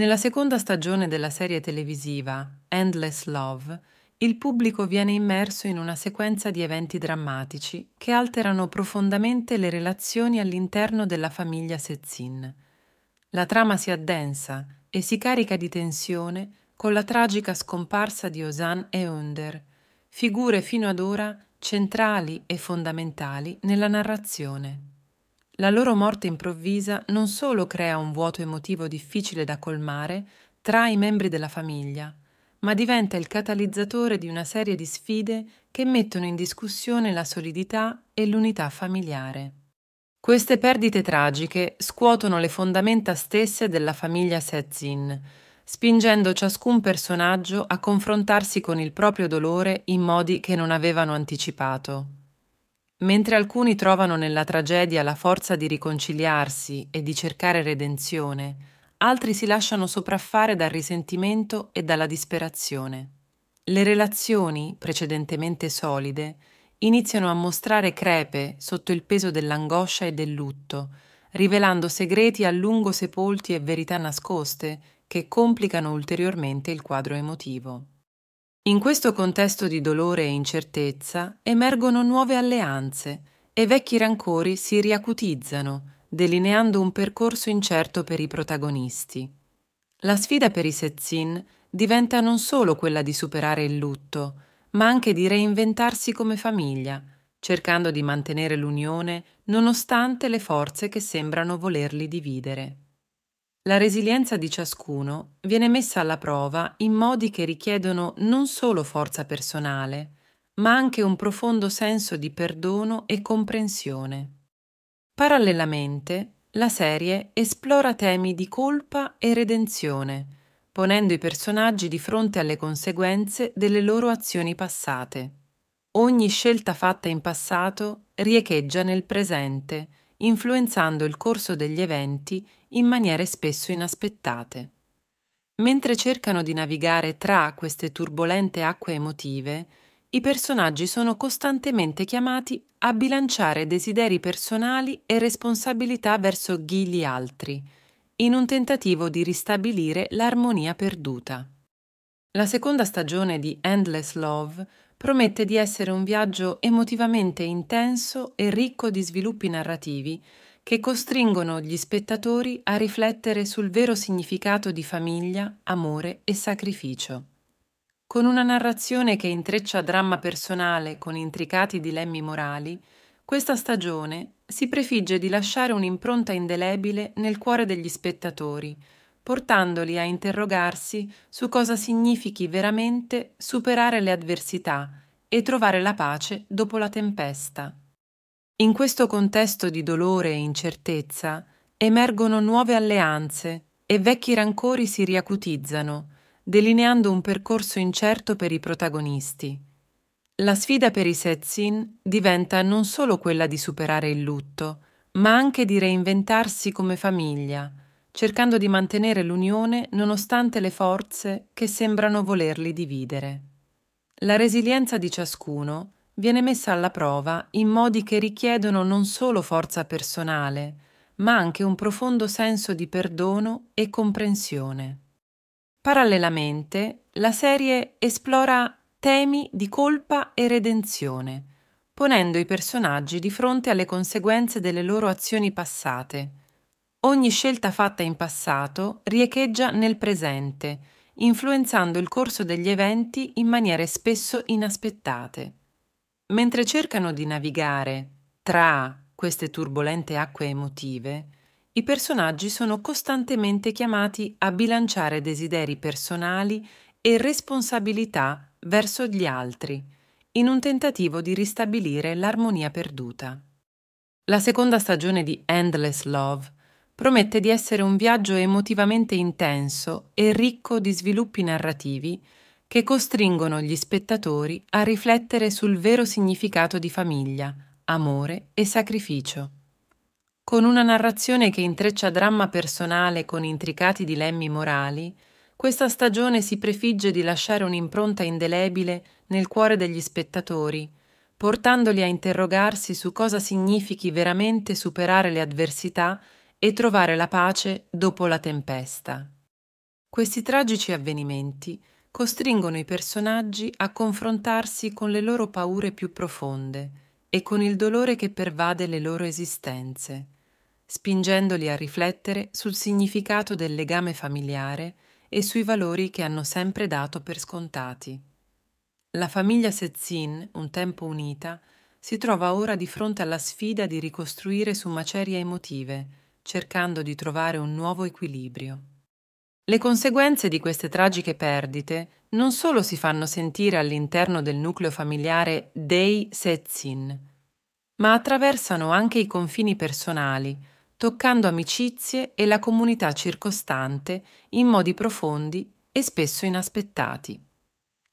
Nella seconda stagione della serie televisiva Endless Love, il pubblico viene immerso in una sequenza di eventi drammatici che alterano profondamente le relazioni all'interno della famiglia Setzin. La trama si addensa e si carica di tensione con la tragica scomparsa di Osan e Under, figure fino ad ora centrali e fondamentali nella narrazione. La loro morte improvvisa non solo crea un vuoto emotivo difficile da colmare tra i membri della famiglia, ma diventa il catalizzatore di una serie di sfide che mettono in discussione la solidità e l'unità familiare. Queste perdite tragiche scuotono le fondamenta stesse della famiglia Setzin, spingendo ciascun personaggio a confrontarsi con il proprio dolore in modi che non avevano anticipato. Mentre alcuni trovano nella tragedia la forza di riconciliarsi e di cercare redenzione, altri si lasciano sopraffare dal risentimento e dalla disperazione. Le relazioni, precedentemente solide, iniziano a mostrare crepe sotto il peso dell'angoscia e del lutto, rivelando segreti a lungo sepolti e verità nascoste che complicano ulteriormente il quadro emotivo. In questo contesto di dolore e incertezza emergono nuove alleanze e vecchi rancori si riacutizzano, delineando un percorso incerto per i protagonisti. La sfida per i Setsin diventa non solo quella di superare il lutto, ma anche di reinventarsi come famiglia, cercando di mantenere l'unione nonostante le forze che sembrano volerli dividere. La resilienza di ciascuno viene messa alla prova in modi che richiedono non solo forza personale, ma anche un profondo senso di perdono e comprensione. Parallelamente, la serie esplora temi di colpa e redenzione, ponendo i personaggi di fronte alle conseguenze delle loro azioni passate. Ogni scelta fatta in passato riecheggia nel presente, influenzando il corso degli eventi in maniere spesso inaspettate. Mentre cercano di navigare tra queste turbolente acque emotive, i personaggi sono costantemente chiamati a bilanciare desideri personali e responsabilità verso chi gli altri, in un tentativo di ristabilire l'armonia perduta. La seconda stagione di Endless Love promette di essere un viaggio emotivamente intenso e ricco di sviluppi narrativi che costringono gli spettatori a riflettere sul vero significato di famiglia, amore e sacrificio. Con una narrazione che intreccia dramma personale con intricati dilemmi morali, questa stagione si prefigge di lasciare un'impronta indelebile nel cuore degli spettatori, portandoli a interrogarsi su cosa significhi veramente superare le adversità e trovare la pace dopo la tempesta. In questo contesto di dolore e incertezza emergono nuove alleanze e vecchi rancori si riacutizzano, delineando un percorso incerto per i protagonisti. La sfida per i Setsin diventa non solo quella di superare il lutto, ma anche di reinventarsi come famiglia, cercando di mantenere l'unione nonostante le forze che sembrano volerli dividere. La resilienza di ciascuno viene messa alla prova in modi che richiedono non solo forza personale, ma anche un profondo senso di perdono e comprensione. Parallelamente, la serie esplora temi di colpa e redenzione, ponendo i personaggi di fronte alle conseguenze delle loro azioni passate, Ogni scelta fatta in passato riecheggia nel presente, influenzando il corso degli eventi in maniere spesso inaspettate. Mentre cercano di navigare tra queste turbolente acque emotive, i personaggi sono costantemente chiamati a bilanciare desideri personali e responsabilità verso gli altri, in un tentativo di ristabilire l'armonia perduta. La seconda stagione di Endless Love promette di essere un viaggio emotivamente intenso e ricco di sviluppi narrativi che costringono gli spettatori a riflettere sul vero significato di famiglia, amore e sacrificio. Con una narrazione che intreccia dramma personale con intricati dilemmi morali, questa stagione si prefigge di lasciare un'impronta indelebile nel cuore degli spettatori, portandoli a interrogarsi su cosa significhi veramente superare le avversità e trovare la pace dopo la tempesta. Questi tragici avvenimenti costringono i personaggi a confrontarsi con le loro paure più profonde e con il dolore che pervade le loro esistenze, spingendoli a riflettere sul significato del legame familiare e sui valori che hanno sempre dato per scontati. La famiglia Sezzin, un tempo unita, si trova ora di fronte alla sfida di ricostruire su macerie emotive, cercando di trovare un nuovo equilibrio. Le conseguenze di queste tragiche perdite non solo si fanno sentire all'interno del nucleo familiare dei Setsin, ma attraversano anche i confini personali, toccando amicizie e la comunità circostante in modi profondi e spesso inaspettati.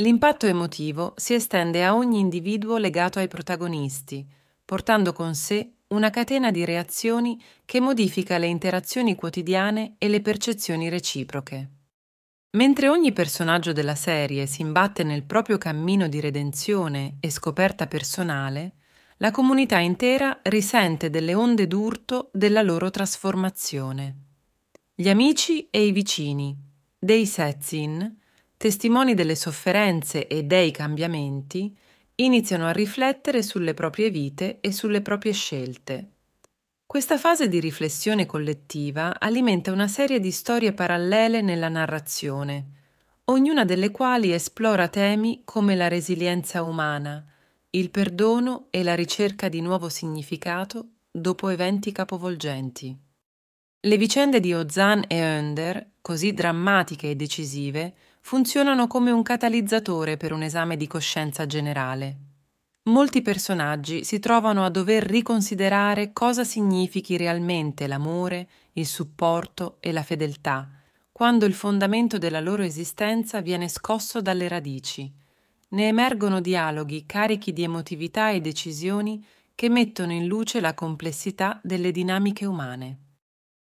L'impatto emotivo si estende a ogni individuo legato ai protagonisti, portando con sé una catena di reazioni che modifica le interazioni quotidiane e le percezioni reciproche. Mentre ogni personaggio della serie si imbatte nel proprio cammino di redenzione e scoperta personale, la comunità intera risente delle onde d'urto della loro trasformazione. Gli amici e i vicini, dei Setsin, testimoni delle sofferenze e dei cambiamenti, iniziano a riflettere sulle proprie vite e sulle proprie scelte. Questa fase di riflessione collettiva alimenta una serie di storie parallele nella narrazione, ognuna delle quali esplora temi come la resilienza umana, il perdono e la ricerca di nuovo significato dopo eventi capovolgenti. Le vicende di Ozan e Önder, così drammatiche e decisive, funzionano come un catalizzatore per un esame di coscienza generale. Molti personaggi si trovano a dover riconsiderare cosa significhi realmente l'amore, il supporto e la fedeltà, quando il fondamento della loro esistenza viene scosso dalle radici. Ne emergono dialoghi carichi di emotività e decisioni che mettono in luce la complessità delle dinamiche umane.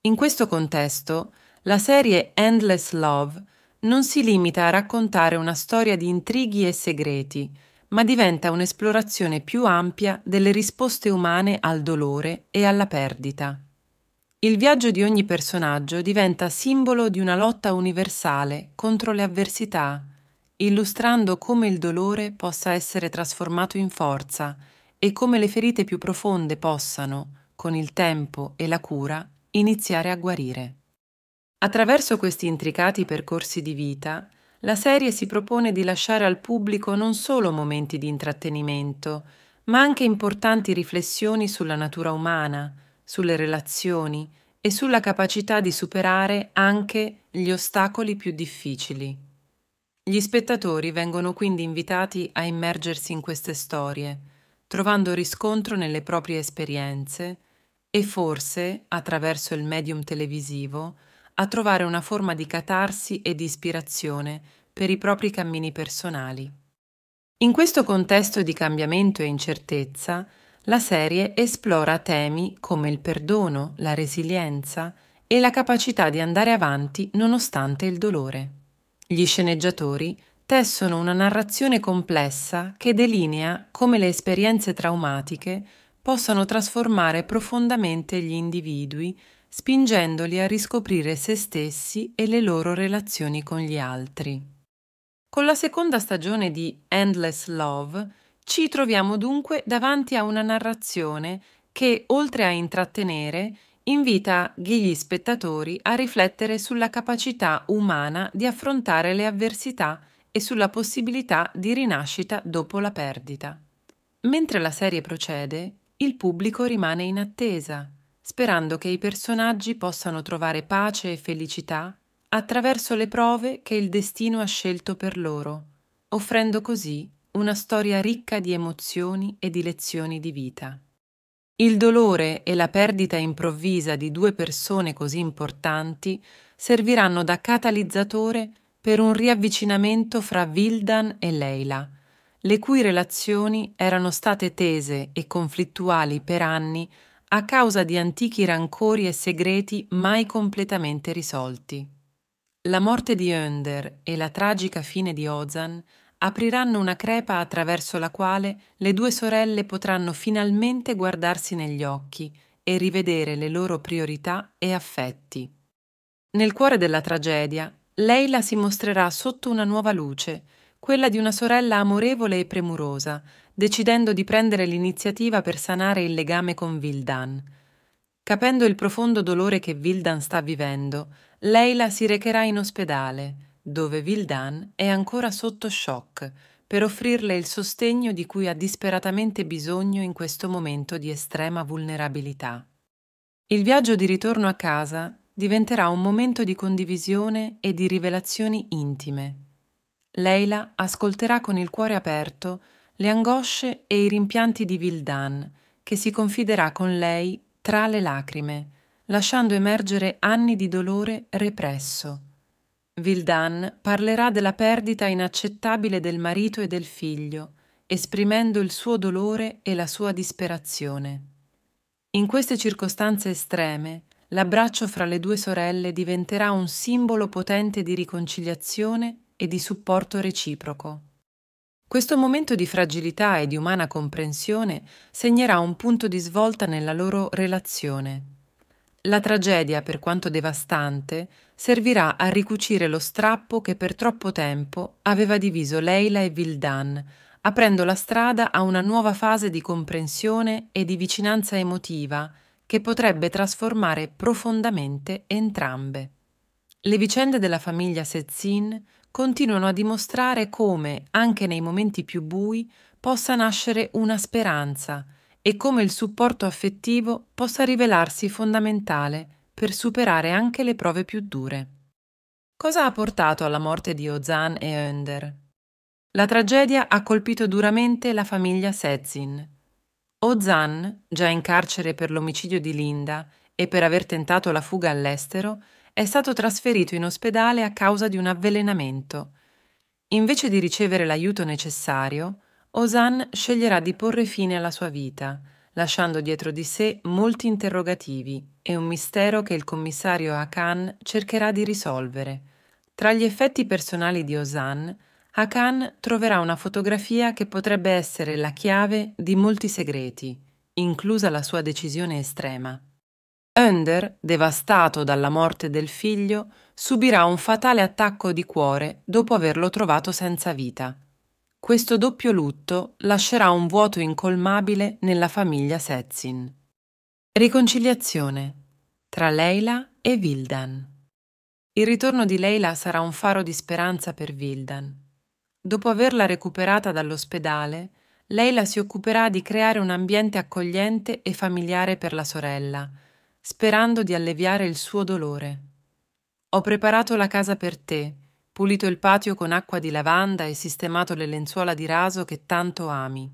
In questo contesto, la serie Endless Love non si limita a raccontare una storia di intrighi e segreti, ma diventa un'esplorazione più ampia delle risposte umane al dolore e alla perdita. Il viaggio di ogni personaggio diventa simbolo di una lotta universale contro le avversità, illustrando come il dolore possa essere trasformato in forza e come le ferite più profonde possano, con il tempo e la cura, iniziare a guarire. Attraverso questi intricati percorsi di vita, la serie si propone di lasciare al pubblico non solo momenti di intrattenimento, ma anche importanti riflessioni sulla natura umana, sulle relazioni e sulla capacità di superare anche gli ostacoli più difficili. Gli spettatori vengono quindi invitati a immergersi in queste storie, trovando riscontro nelle proprie esperienze e forse, attraverso il medium televisivo, a trovare una forma di catarsi e di ispirazione per i propri cammini personali. In questo contesto di cambiamento e incertezza, la serie esplora temi come il perdono, la resilienza e la capacità di andare avanti nonostante il dolore. Gli sceneggiatori tessono una narrazione complessa che delinea come le esperienze traumatiche possano trasformare profondamente gli individui spingendoli a riscoprire se stessi e le loro relazioni con gli altri. Con la seconda stagione di Endless Love ci troviamo dunque davanti a una narrazione che, oltre a intrattenere, invita gli spettatori a riflettere sulla capacità umana di affrontare le avversità e sulla possibilità di rinascita dopo la perdita. Mentre la serie procede, il pubblico rimane in attesa, sperando che i personaggi possano trovare pace e felicità attraverso le prove che il destino ha scelto per loro, offrendo così una storia ricca di emozioni e di lezioni di vita. Il dolore e la perdita improvvisa di due persone così importanti serviranno da catalizzatore per un riavvicinamento fra Vildan e Leila, le cui relazioni erano state tese e conflittuali per anni a causa di antichi rancori e segreti mai completamente risolti. La morte di Önder e la tragica fine di Ozan apriranno una crepa attraverso la quale le due sorelle potranno finalmente guardarsi negli occhi e rivedere le loro priorità e affetti. Nel cuore della tragedia, Leila si mostrerà sotto una nuova luce, quella di una sorella amorevole e premurosa, decidendo di prendere l'iniziativa per sanare il legame con Vildan. Capendo il profondo dolore che Vildan sta vivendo, Leila si recherà in ospedale, dove Vildan è ancora sotto shock, per offrirle il sostegno di cui ha disperatamente bisogno in questo momento di estrema vulnerabilità. Il viaggio di ritorno a casa diventerà un momento di condivisione e di rivelazioni intime. Leila ascolterà con il cuore aperto le angosce e i rimpianti di Vildan, che si confiderà con lei tra le lacrime, lasciando emergere anni di dolore represso. Vildan parlerà della perdita inaccettabile del marito e del figlio, esprimendo il suo dolore e la sua disperazione. In queste circostanze estreme, l'abbraccio fra le due sorelle diventerà un simbolo potente di riconciliazione e di supporto reciproco. Questo momento di fragilità e di umana comprensione segnerà un punto di svolta nella loro relazione. La tragedia, per quanto devastante, servirà a ricucire lo strappo che per troppo tempo aveva diviso Leila e Vildan, aprendo la strada a una nuova fase di comprensione e di vicinanza emotiva che potrebbe trasformare profondamente entrambe. Le vicende della famiglia Setzin continuano a dimostrare come, anche nei momenti più bui, possa nascere una speranza e come il supporto affettivo possa rivelarsi fondamentale per superare anche le prove più dure. Cosa ha portato alla morte di Ozan e Önder? La tragedia ha colpito duramente la famiglia Setzin. Ozan, già in carcere per l'omicidio di Linda e per aver tentato la fuga all'estero, è stato trasferito in ospedale a causa di un avvelenamento. Invece di ricevere l'aiuto necessario, Osan sceglierà di porre fine alla sua vita, lasciando dietro di sé molti interrogativi e un mistero che il commissario Hakan cercherà di risolvere. Tra gli effetti personali di Osan, Hakan troverà una fotografia che potrebbe essere la chiave di molti segreti, inclusa la sua decisione estrema. Under, devastato dalla morte del figlio, subirà un fatale attacco di cuore dopo averlo trovato senza vita. Questo doppio lutto lascerà un vuoto incolmabile nella famiglia Setzin. Riconciliazione tra Leila e Vildan. Il ritorno di Leila sarà un faro di speranza per Vildan. Dopo averla recuperata dall'ospedale, Leila si occuperà di creare un ambiente accogliente e familiare per la sorella, sperando di alleviare il suo dolore. Ho preparato la casa per te, pulito il patio con acqua di lavanda e sistemato le lenzuola di raso che tanto ami,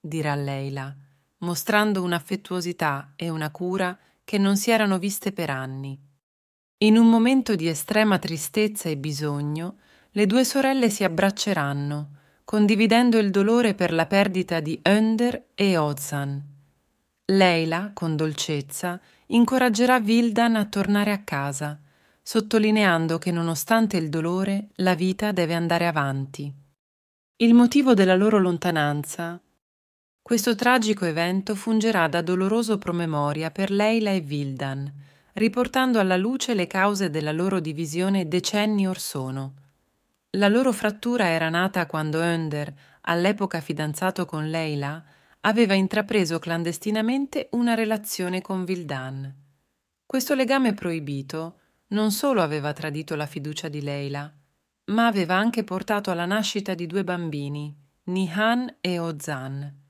dirà Leila, mostrando un'affettuosità e una cura che non si erano viste per anni. In un momento di estrema tristezza e bisogno, le due sorelle si abbracceranno, condividendo il dolore per la perdita di Önder e Ozan. Leila, con dolcezza, incoraggerà Vildan a tornare a casa, sottolineando che nonostante il dolore la vita deve andare avanti. Il motivo della loro lontananza. Questo tragico evento fungerà da doloroso promemoria per Leila e Vildan, riportando alla luce le cause della loro divisione decenni or sono. La loro frattura era nata quando Önder, all'epoca fidanzato con Leila, aveva intrapreso clandestinamente una relazione con Vildan. Questo legame proibito non solo aveva tradito la fiducia di Leila, ma aveva anche portato alla nascita di due bambini, Nihan e Ozan,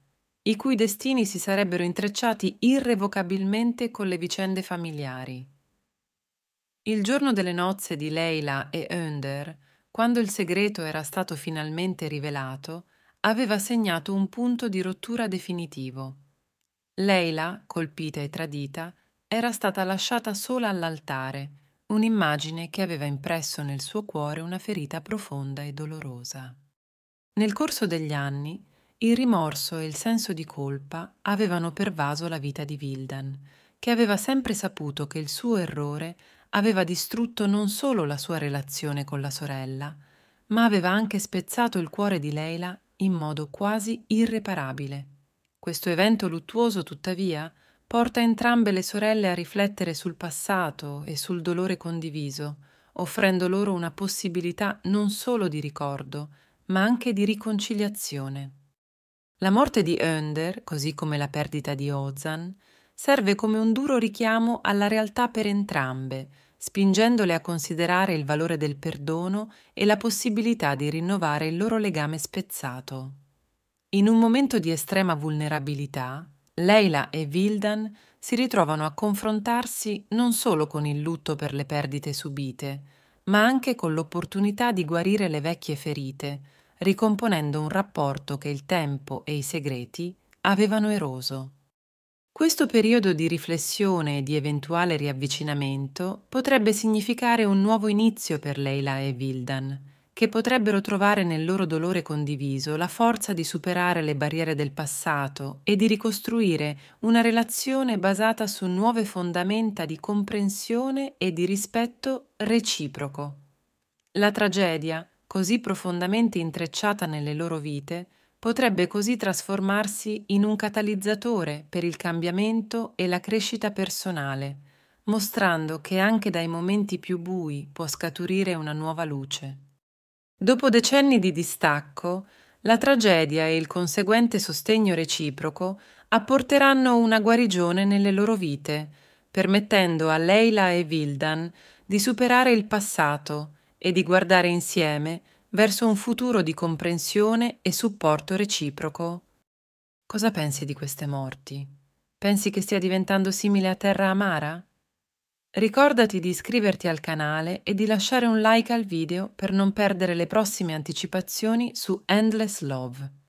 i cui destini si sarebbero intrecciati irrevocabilmente con le vicende familiari. Il giorno delle nozze di Leila e Önder, quando il segreto era stato finalmente rivelato, aveva segnato un punto di rottura definitivo. Leila, colpita e tradita, era stata lasciata sola all'altare, un'immagine che aveva impresso nel suo cuore una ferita profonda e dolorosa. Nel corso degli anni, il rimorso e il senso di colpa avevano pervaso la vita di Vildan, che aveva sempre saputo che il suo errore aveva distrutto non solo la sua relazione con la sorella, ma aveva anche spezzato il cuore di Leila in modo quasi irreparabile. Questo evento luttuoso, tuttavia, porta entrambe le sorelle a riflettere sul passato e sul dolore condiviso, offrendo loro una possibilità non solo di ricordo, ma anche di riconciliazione. La morte di Önder, così come la perdita di Ozan, serve come un duro richiamo alla realtà per entrambe, spingendole a considerare il valore del perdono e la possibilità di rinnovare il loro legame spezzato. In un momento di estrema vulnerabilità, Leila e Vildan si ritrovano a confrontarsi non solo con il lutto per le perdite subite, ma anche con l'opportunità di guarire le vecchie ferite, ricomponendo un rapporto che il tempo e i segreti avevano eroso. Questo periodo di riflessione e di eventuale riavvicinamento potrebbe significare un nuovo inizio per Leila e Vildan, che potrebbero trovare nel loro dolore condiviso la forza di superare le barriere del passato e di ricostruire una relazione basata su nuove fondamenta di comprensione e di rispetto reciproco. La tragedia, così profondamente intrecciata nelle loro vite, potrebbe così trasformarsi in un catalizzatore per il cambiamento e la crescita personale, mostrando che anche dai momenti più bui può scaturire una nuova luce. Dopo decenni di distacco, la tragedia e il conseguente sostegno reciproco apporteranno una guarigione nelle loro vite, permettendo a Leila e Vildan di superare il passato e di guardare insieme verso un futuro di comprensione e supporto reciproco. Cosa pensi di queste morti? Pensi che stia diventando simile a Terra Amara? Ricordati di iscriverti al canale e di lasciare un like al video per non perdere le prossime anticipazioni su Endless Love.